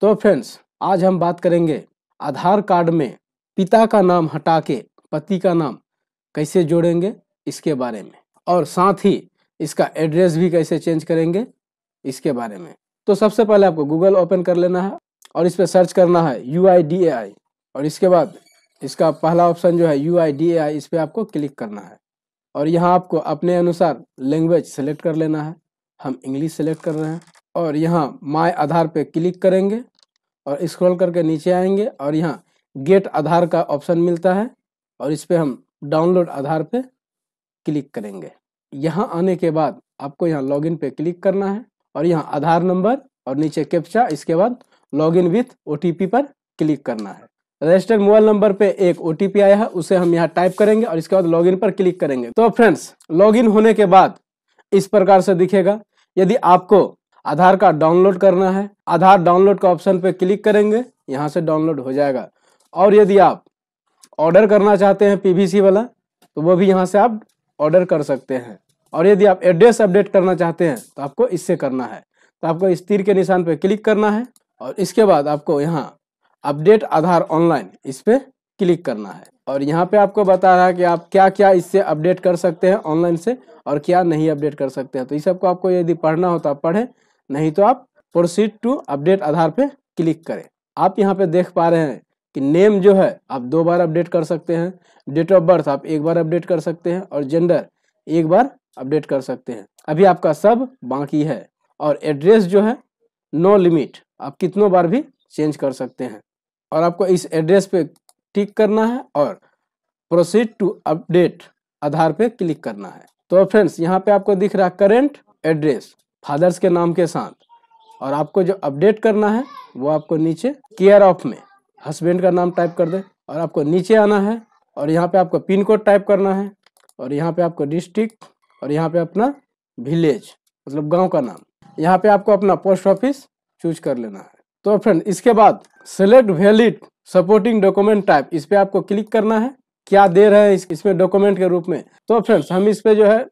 तो फ्रेंड्स आज हम बात करेंगे आधार कार्ड में पिता का नाम हटा के पति का नाम कैसे जोड़ेंगे इसके बारे में और साथ ही इसका एड्रेस भी कैसे चेंज करेंगे इसके बारे में तो सबसे पहले आपको गूगल ओपन कर लेना है और इस पर सर्च करना है यू आई डी ए आई और इसके बाद इसका पहला ऑप्शन जो है यू आई डी ए आई इस पर आपको क्लिक करना है और यहाँ आपको अपने अनुसार लैंग्वेज सेलेक्ट कर लेना है हम इंग्लिश सेलेक्ट कर रहे हैं और यहाँ माय आधार पे क्लिक करेंगे और स्क्रॉल करके नीचे आएंगे और यहाँ गेट आधार का ऑप्शन मिलता है और इस पर हम डाउनलोड आधार पे क्लिक करेंगे यहाँ आने के बाद आपको यहाँ लॉगिन पे क्लिक करना है और यहाँ आधार नंबर और नीचे कैप्चा इसके बाद लॉगिन विथ ओ पर क्लिक करना है रजिस्टर्ड मोबाइल नंबर पे एक ओ आया है उसे हम यहाँ टाइप करेंगे और इसके बाद लॉगिन पर क्लिक करेंगे तो फ्रेंड्स लॉगिन होने के बाद इस प्रकार से दिखेगा यदि आपको आधार कार्ड डाउनलोड करना है आधार डाउनलोड का ऑप्शन पे क्लिक करेंगे यहाँ से डाउनलोड हो जाएगा और यदि आप ऑर्डर करना चाहते हैं पीवीसी वाला तो वो भी यहाँ से आप ऑर्डर कर सकते हैं और यदि आप एड्रेस अपडेट करना चाहते हैं तो आपको इससे करना है तो आपको इस तीर के निशान पर क्लिक करना है और इसके बाद आपको यहाँ अपडेट आधार ऑनलाइन इस पर क्लिक करना है और यहाँ पे आपको बता रहा है कि आप क्या क्या इससे अपडेट कर सकते हैं ऑनलाइन से और क्या नहीं अपडेट कर सकते हैं तो इस सबको आपको यदि पढ़ना हो तो आप पढ़ें नहीं तो आप प्रोसीड टू अपडेट आधार पे क्लिक करें आप यहाँ पे देख पा रहे हैं कि नेम जो है आप दो बार अपडेट कर सकते हैं डेट ऑफ बर्थ आप एक बार अपडेट कर सकते हैं और जेंडर एक बार अपडेट कर सकते हैं अभी आपका सब बाकी है और एड्रेस जो है नो लिमिट आप कितनों बार भी चेंज कर सकते हैं और आपको इस एड्रेस पे टिक करना है और प्रोसीड टू अपडेट आधार पे क्लिक करना है तो फ्रेंड्स यहाँ पे आपको दिख रहा है करेंट एड्रेस फादर्स के नाम के साथ और आपको जो अपडेट करना है वो आपको नीचे केयर ऑफ में हस्बैंड का नाम टाइप कर दे और आपको नीचे आना है और यहाँ पे आपको पिन कोड टाइप करना है और यहाँ पे आपको डिस्ट्रिक्ट और यहाँ पे अपना विलेज मतलब गांव का नाम यहाँ पे आपको अपना पोस्ट ऑफिस चूज कर लेना है तो फ्रेंड इसके बाद select valid supporting document type इस पर आपको क्लिक करना है क्या दे रहे हैं इसमें डॉक्यूमेंट के रूप में तो फ्रेंड्स हम इस पर जो है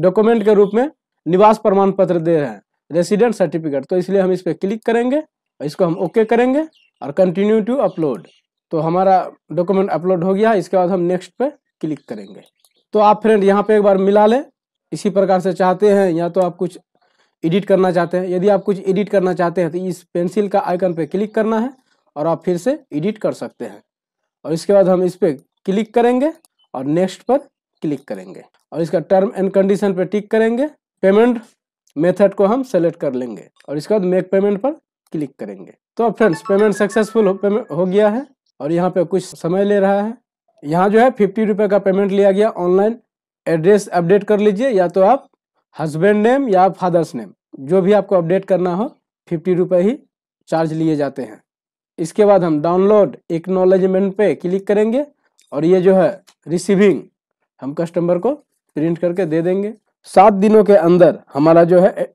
डॉक्यूमेंट के रूप में निवास प्रमाण पत्र दे रहे हैं रेसिडेंट सर्टिफिकेट तो इसलिए हम इस पर क्लिक करेंगे इसको हम ओके okay करेंगे और कंटिन्यू टू अपलोड तो हमारा डॉक्यूमेंट अपलोड हो गया इसके बाद हम नेक्स्ट पे क्लिक करेंगे तो आप फ्रेंड यहाँ पे एक बार मिला लें इसी प्रकार से चाहते हैं या तो आप कुछ एडिट करना चाहते हैं यदि आप कुछ एडिट करना चाहते हैं तो इस पेंसिल का आइकन पे क्लिक करना है और आप फिर से एडिट कर सकते हैं और इसके बाद हम इस पर क्लिक करेंगे और नेक्स्ट पर क्लिक करेंगे और इसका टर्म एंड कंडीशन पर टिक करेंगे पेमेंट मेथड को हम सेलेक्ट कर लेंगे और इसके बाद मेक पेमेंट पर क्लिक करेंगे तो अब फ्रेंड्स पेमेंट सक्सेसफुल हो, पेमेंट हो गया है और यहाँ पे कुछ समय ले रहा है यहाँ जो है फिफ्टी रुपये का पेमेंट लिया गया ऑनलाइन एड्रेस अपडेट कर लीजिए या तो आप हस्बैंड नेम या फादर्स नेम जो भी आपको अपडेट करना हो फिफ्टी रुपये ही चार्ज लिए जाते हैं इसके बाद हम डाउनलोड एक्नॉलेजमेंट पे क्लिक करेंगे और ये जो है रिसीविंग हम कस्टमर को प्रिंट करके दे देंगे सात दिनों के अंदर हमारा जो है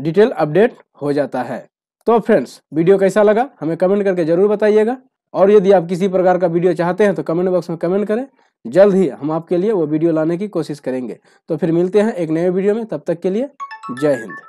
डिटेल अपडेट हो जाता है तो फ्रेंड्स वीडियो कैसा लगा हमें कमेंट करके ज़रूर बताइएगा और यदि आप किसी प्रकार का वीडियो चाहते हैं तो कमेंट बॉक्स में कमेंट करें जल्द ही हम आपके लिए वो वीडियो लाने की कोशिश करेंगे तो फिर मिलते हैं एक नए वीडियो में तब तक के लिए जय हिंद